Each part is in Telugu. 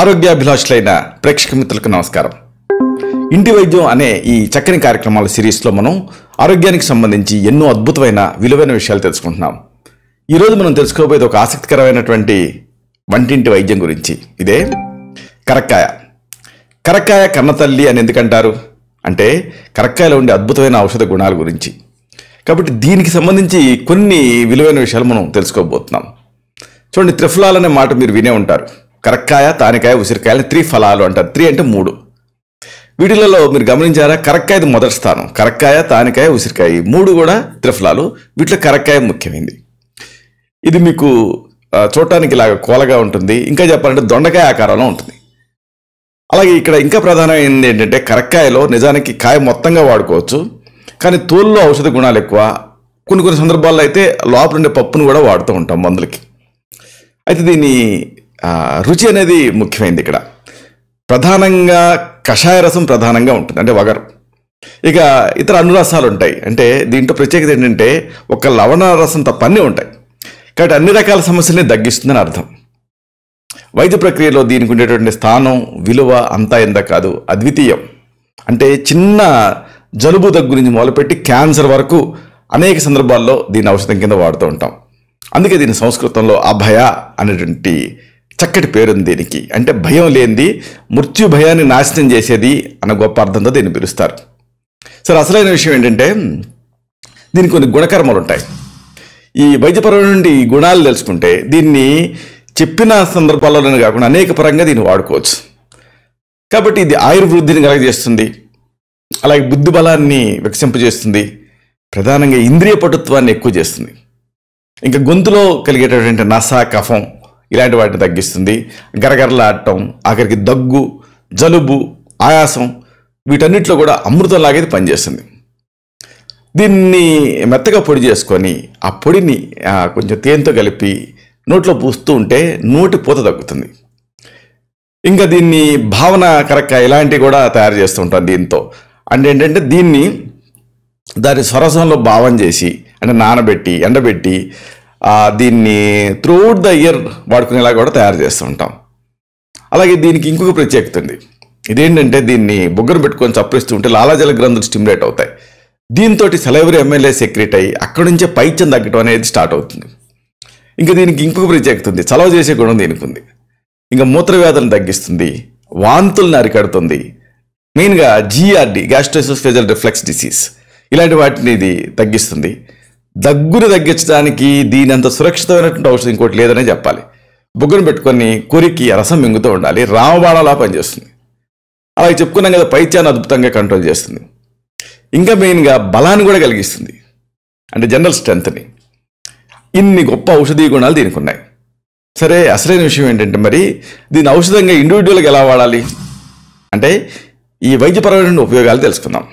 ఆరోగ్యాభిలాషులైన ప్రేక్షక మిత్రులకు నమస్కారం ఇంటి వైద్యం అనే ఈ చక్కని కార్యక్రమాల సిరీస్లో మనం ఆరోగ్యానికి సంబంధించి ఎన్నో అద్భుతమైన విలువైన విషయాలు తెలుసుకుంటున్నాం ఈరోజు మనం తెలుసుకోబోయేది ఒక ఆసక్తికరమైనటువంటి వంటింటి వైద్యం గురించి ఇదే కరక్కాయ కరక్కాయ కన్నతల్లి అని ఎందుకంటారు అంటే కరక్కాయలో ఉండే అద్భుతమైన ఔషధ గుణాల గురించి కాబట్టి దీనికి సంబంధించి కొన్ని విలువైన విషయాలు మనం తెలుసుకోబోతున్నాం చూడండి త్రిఫలాలు అనే మాట మీరు వినే ఉంటారు కరక్కాయ తానికాయ ఉసిరికాయలు త్రీ ఫలాలు అంటారు త్రీ అంటే మూడు వీటిలలో మీరు గమనించారా కరక్కాయది మొదటి స్థానం కరక్కాయ తానికాయ ఉసిరికాయ మూడు కూడా త్రిఫలాలు వీటిలో కరక్కాయ ముఖ్యమైనది ఇది మీకు చూడటానికి ఇలాగ కోలగా ఉంటుంది ఇంకా చెప్పాలంటే దొండకాయ ఆకారంలో ఉంటుంది అలాగే ఇక్కడ ఇంకా ప్రధానమైనది ఏంటంటే కరక్కాయలో నిజానికి కాయ మొత్తంగా వాడుకోవచ్చు కానీ తోలులో ఔషధ గుణాలు ఎక్కువ కొన్ని కొన్ని సందర్భాల్లో అయితే లోపల ఉండే పప్పును కూడా వాడుతూ ఉంటాం మందులకి అయితే దీని రుచి అనేది ముఖ్యమైనది ఇక్కడ ప్రధానంగా కషాయ రసం ప్రధానంగా ఉంటుంది అంటే వగరు ఇక ఇతర రసాలు ఉంటాయి అంటే దీంట్లో ప్రత్యేకత ఏంటంటే ఒక లవణ రసం తప్ప అన్నీ ఉంటాయి కాబట్టి అన్ని రకాల సమస్యల్ని తగ్గిస్తుందని అర్థం వైద్య ప్రక్రియలో దీనికి ఉండేటువంటి స్థానం విలువ అంతా ఎంత కాదు అద్వితీయం అంటే చిన్న జలుబు దగ్గు నుంచి మొదలుపెట్టి క్యాన్సర్ వరకు అనేక సందర్భాల్లో దీన్ని ఔషధం కింద వాడుతూ ఉంటాం అందుకే దీని సంస్కృతంలో అభయ అనేటువంటి చక్కటి పేరుంది దీనికి అంటే భయం లేనిది మృత్యు భయాన్ని నాశనం చేసేది అన్న గొప్ప అర్థంతో దీన్ని పిలుస్తారు సరే అసలైన విషయం ఏంటంటే దీనికి కొన్ని గుణకర్మలు ఉంటాయి ఈ వైద్యపరం నుండి గుణాలు తెలుసుకుంటే దీన్ని చెప్పిన సందర్భాల్లోనే కాకుండా అనేక పరంగా దీన్ని వాడుకోవచ్చు కాబట్టి ఇది ఆయుర్వృద్ధిని కలగజేస్తుంది అలాగే బుద్ధి బలాన్ని వికసింపజేస్తుంది ప్రధానంగా ఇంద్రియ పటుత్వాన్ని ఎక్కువ చేస్తుంది ఇంకా గొంతులో కలిగేటటువంటి నస కఫం ఇలాంటి వాటిని తగ్గిస్తుంది గరగరలాడటం ఆఖరికి దగ్గు జలుబు ఆయాసం వీటన్నిటిలో కూడా అమృతం లాగేది పనిచేస్తుంది దీన్ని మెత్తగా పొడి చేసుకొని ఆ పొడిని కొంచెం తేనెతో కలిపి నోట్లో పూస్తూ ఉంటే నోటి పూత తగ్గుతుంది ఇంకా దీన్ని భావన కరక్క ఇలాంటివి కూడా తయారు చేస్తుంటాం దీంతో అంటే ఏంటంటే దీన్ని దాని స్వరసంలో భావం చేసి అంటే నానబెట్టి ఎండబెట్టి దీన్ని త్రూఅవుట్ ద ఇయర్ వాడుకునేలా కూడా తయారు చేస్తూ ఉంటాం అలాగే దీనికి ఇంకొక ప్రత్యేకత ఉంది ఇదేంటంటే దీన్ని బుగ్గర పెట్టుకొని ఉంటే లాలాజల గ్రంథులు స్టిమ్యులేట్ అవుతాయి దీంతో సెలవరీ ఎమ్మెల్యే సెక్రెట్ అయ్యి అక్కడి నుంచే పైచ్యం తగ్గటం అనేది స్టార్ట్ అవుతుంది ఇంకా దీనికి ఇంకొక ప్రత్యేకత ఉంది చలవ చేసే గుణం దీనికి ఉంది ఇంకా మూత్రవ్యాధులను తగ్గిస్తుంది వాంతుల్ని అరికడుతుంది మెయిన్గా జీఆర్డి గ్యాస్ట్రోసోఫేజల్ రిఫ్లెక్స్ డిసీజ్ ఇలాంటి వాటిని ఇది తగ్గిస్తుంది దగ్గును తగ్గించడానికి దీని అంత సురక్షితమైనటువంటి ఔషధం ఇంకోటి లేదనే చెప్పాలి బొగ్గును పెట్టుకొని కురికి రసం మింగుతూ ఉండాలి రామబాణలా పనిచేస్తుంది అలాగే చెప్పుకున్నాం కదా పైత్యాన్ని అద్భుతంగా కంట్రోల్ చేస్తుంది ఇంకా మెయిన్గా బలాన్ని కూడా కలిగిస్తుంది అంటే జనరల్ స్ట్రెంత్ని ఇన్ని గొప్ప ఔషధీయ గుణాలు దీనికి ఉన్నాయి సరే అసలైన విషయం ఏంటంటే మరి దీని ఔషధంగా ఇండివిజువల్గా ఎలా వాడాలి అంటే ఈ వైద్యపరమైన ఉపయోగాలు తెలుసుకుందాం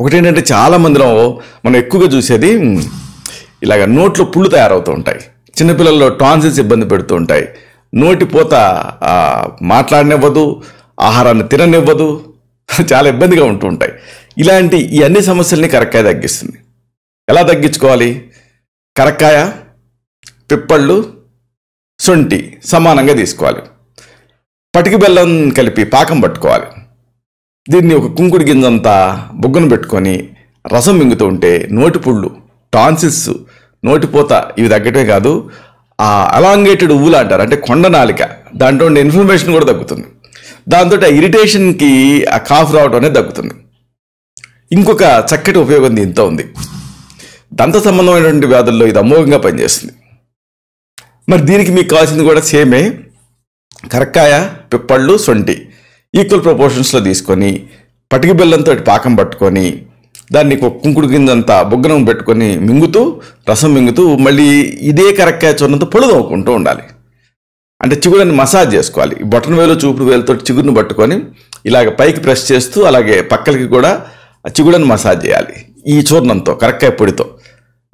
ఒకటి ఏంటంటే చాలా మందిలో మనం ఎక్కువగా చూసేది ఇలాగ నోట్లో పుళ్ళు తయారవుతూ ఉంటాయి చిన్నపిల్లల్లో టాన్సిల్స్ ఇబ్బంది పెడుతూ ఉంటాయి నోటి పూత మాట్లాడనివ్వదు ఆహారాన్ని తిననివ్వదు చాలా ఇబ్బందిగా ఉంటూ ఉంటాయి ఇలాంటి ఈ అన్ని సమస్యల్ని కరక్కాయ తగ్గిస్తుంది ఎలా తగ్గించుకోవాలి కరక్కాయ పిప్పళ్ళు సొంటి సమానంగా తీసుకోవాలి పటికి బెల్లం కలిపి పాకం పట్టుకోవాలి దీన్ని ఒక కుంకుడు గింజంతా బొగ్గును పెట్టుకొని రసం మింగుతూ ఉంటే నోటి పుళ్ళు టాన్సిల్స్ నోటిపోత ఇవి తగ్గటమే కాదు ఆ అలాంగేటెడ్ ఊలు అంటారు అంటే కొండ నాలిక దాంట్లో ఉండే ఇన్ఫర్మేషన్ కూడా తగ్గుతుంది దాంతో ఆ ఇరిటేషన్కి ఆ కాఫ్ రావడం అనేది తగ్గుతుంది ఇంకొక చక్కటి ఉపయోగం దీంతో ఉంది దంత సంబంధమైనటువంటి వ్యాధుల్లో ఇది అమోఘంగా పనిచేస్తుంది మరి దీనికి మీకు కావాల్సింది కూడా సేమే కరక్కాయ పిప్పళ్ళు సొంటి ఈక్వల్ ప్రపోర్షన్స్లో తీసుకొని పటికి బెల్లంతో పాకం పట్టుకొని దాన్ని కుంకుడు కిందంతా బొగ్గనం పెట్టుకొని మింగుతూ రసం మింగుతూ మళ్ళీ ఇదే కరెక్ట్గా చూడంతో తోముకుంటూ ఉండాలి అంటే చిగురుని మసాజ్ చేసుకోవాలి బొటన వేలు చూపుడు వేలతో చిగురును పట్టుకొని ఇలాగ పైకి ప్రెస్ చేస్తూ అలాగే పక్కలకి కూడా చిగుడని మసాజ్ చేయాలి ఈ చూర్ణంతో కరెక్ట్గా పొడితో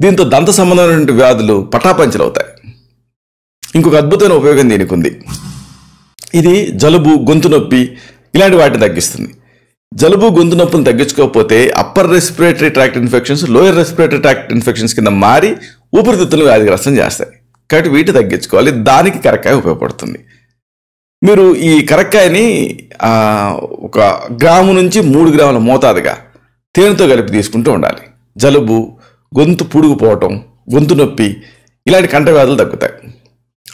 దీంతో దంత సంబంధమైనటువంటి వ్యాధులు పటాపంచలవుతాయి ఇంకొక అద్భుతమైన ఉపయోగం దీనికి ఉంది ఇది జలుబు గొంతు నొప్పి ఇలాంటి వాటిని తగ్గిస్తుంది జలుబు గొంతు నొప్పిని తగ్గించుకోకపోతే upper respiratory tract infections lower respiratory tract infections కింద మారి ఊపిరితిత్తులు వ్యాధిగ్రస్తం చేస్తాయి కాబట్టి వీటి తగ్గించుకోవాలి దానికి కరక్కాయ ఉపయోగపడుతుంది మీరు ఈ కరక్కాయని ఒక గ్రాము నుంచి మూడు గ్రాముల మోతాదుగా తేనెతో కలిపి తీసుకుంటూ ఉండాలి జలుబు గొంతు పుడుగుపోవటం గొంతు నొప్పి ఇలాంటి కంట వ్యాధులు తగ్గుతాయి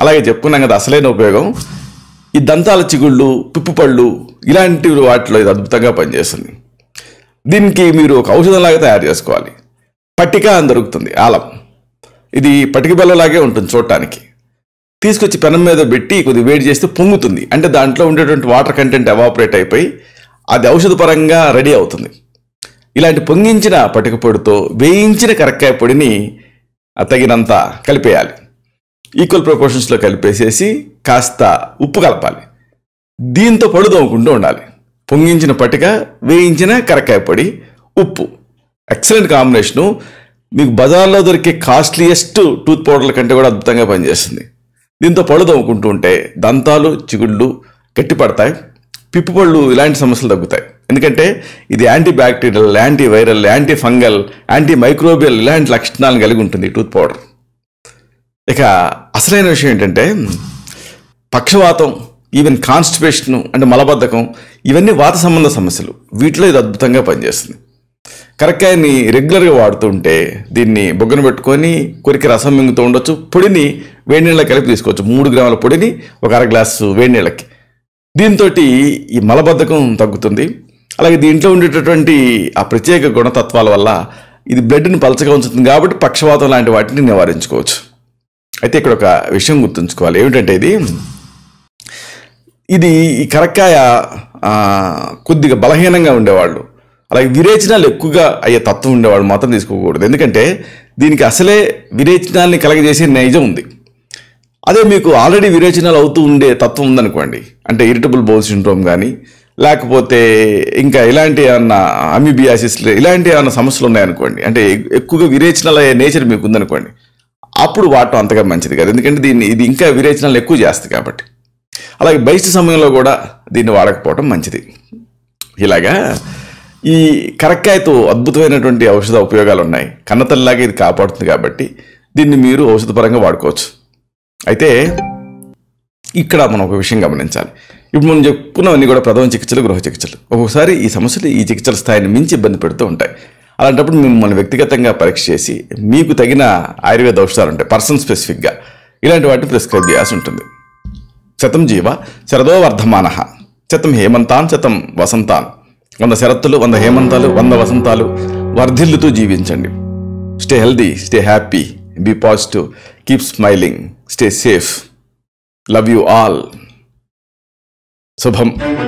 అలాగే చెప్పుకున్నాం కదా అసలైన ఉపయోగం ఈ దంతాల చిగుళ్ళు పిప్పుపళ్ళు ఇలాంటి వాటిలో ఇది అద్భుతంగా పనిచేస్తుంది దీనికి మీరు ఒక ఔషధంలాగా తయారు చేసుకోవాలి పట్టిక అని దొరుకుతుంది ఆలం ఇది పట్టిక బెల్లలాగే ఉంటుంది చూడటానికి తీసుకొచ్చి పెనం మీద పెట్టి కొద్ది వేడి చేస్తే పొంగుతుంది అంటే దాంట్లో ఉండేటువంటి వాటర్ కంటెంట్ ఎవాపరేట్ అయిపోయి అది ఔషధపరంగా రెడీ అవుతుంది ఇలాంటి పొంగించిన పటిక పొడితో వేయించిన కరక్కాయ పొడిని తగినంత కలిపేయాలి ఈక్వల్ ప్రపోర్షన్స్లో కలిపేసేసి కాస్త ఉప్పు కలపాలి దీంతో పడు తోముకుంటూ ఉండాలి పొంగించిన పట్టిక వేయించిన కరకాయ పొడి ఉప్పు ఎక్సలెంట్ కాంబినేషను మీకు బజార్లో దొరికే కాస్ట్లీయెస్ట్ టూత్ పౌడర్ల కంటే కూడా అద్భుతంగా పనిచేస్తుంది దీంతో పళ్ళు తవ్వుకుంటూ ఉంటే దంతాలు చిగుళ్ళు గట్టిపడతాయి పళ్ళు ఇలాంటి సమస్యలు తగ్గుతాయి ఎందుకంటే ఇది anti bacterial anti viral anti fungal anti microbial ఇలాంటి లక్షణాలను కలిగి ఉంటుంది టూత్ పౌడర్ ఇక అసలైన విషయం ఏంటంటే పక్షవాతం ఈవెన్ కాన్స్టిపేషన్ అంటే మలబద్ధకం ఇవన్నీ వాత సంబంధ సమస్యలు వీటిలో ఇది అద్భుతంగా పనిచేస్తుంది కరక్కాయని రెగ్యులర్గా వాడుతుంటే దీన్ని బొగ్గన పెట్టుకొని కొరికి రసం మింగుతూ ఉండొచ్చు పొడిని వేడి నీళ్ళ కలిపి తీసుకోవచ్చు మూడు గ్రాముల పొడిని ఒక అర గ్లాసు వేడి నీళ్ళకి దీంతో ఈ మలబద్ధకం తగ్గుతుంది అలాగే దీంట్లో ఉండేటటువంటి ఆ ప్రత్యేక గుణతత్వాల వల్ల ఇది బ్లడ్ని పలచగా ఉంచుతుంది కాబట్టి పక్షవాతం లాంటి వాటిని నివారించుకోవచ్చు అయితే ఇక్కడ ఒక విషయం గుర్తుంచుకోవాలి ఏమిటంటే ఇది ఇది ఈ కరక్కాయ కొద్దిగా బలహీనంగా ఉండేవాళ్ళు అలాగే విరేచనాలు ఎక్కువగా అయ్యే తత్వం ఉండేవాళ్ళు మాత్రం తీసుకోకూడదు ఎందుకంటే దీనికి అసలే విరేచనాల్ని కలగజేసే నైజం ఉంది అదే మీకు ఆల్రెడీ విరేచనాలు అవుతూ ఉండే తత్వం ఉందనుకోండి అంటే ఇరిటబుల్ బౌల్ సిండ్రోమ్ కానీ లేకపోతే ఇంకా ఇలాంటి ఏమన్నా అమీబియాసిస్ ఇలాంటి ఏమన్నా సమస్యలు ఉన్నాయనుకోండి అంటే ఎక్కువగా విరేచనాలు అయ్యే నేచర్ మీకు ఉందనుకోండి అప్పుడు వాడటం అంతగా మంచిది కాదు ఎందుకంటే దీన్ని ఇది ఇంకా విరేచనాలు ఎక్కువ చేస్తుంది కాబట్టి అలాగే బయట సమయంలో కూడా దీన్ని వాడకపోవటం మంచిది ఇలాగా ఈ కరక్కాయతో అద్భుతమైనటువంటి ఔషధ ఉపయోగాలు ఉన్నాయి కన్నతల్లాగా ఇది కాపాడుతుంది కాబట్టి దీన్ని మీరు ఔషధపరంగా వాడుకోవచ్చు అయితే ఇక్కడ మనం ఒక విషయం గమనించాలి ఇప్పుడు మనం చెప్పుకున్నవన్నీ కూడా ప్రథమ చికిత్సలు గృహ చికిత్సలు ఒక్కొక్కసారి ఈ సమస్యలు ఈ చికిత్సల స్థాయిని మించి ఇబ్బంది పెడుతూ ఉంటాయి అలాంటప్పుడు మిమ్మల్ని వ్యక్తిగతంగా పరీక్ష చేసి మీకు తగిన ఆయుర్వేద ఔషధాలు ఉంటాయి పర్సన్ స్పెసిఫిక్గా ఇలాంటి వాటిని ప్రిస్క్రైబ్ చేయాల్సి ఉంటుంది శతం జీవ శరదో వర్ధమాన శతం హేమంతాన్ శతం వసంతాన్ వంద శరత్తులు వంద హేమంతాలు వంద వసంతాలు వర్ధిల్లుతూ జీవించండి stay healthy stay happy be positive keep smiling stay safe love you all శుభం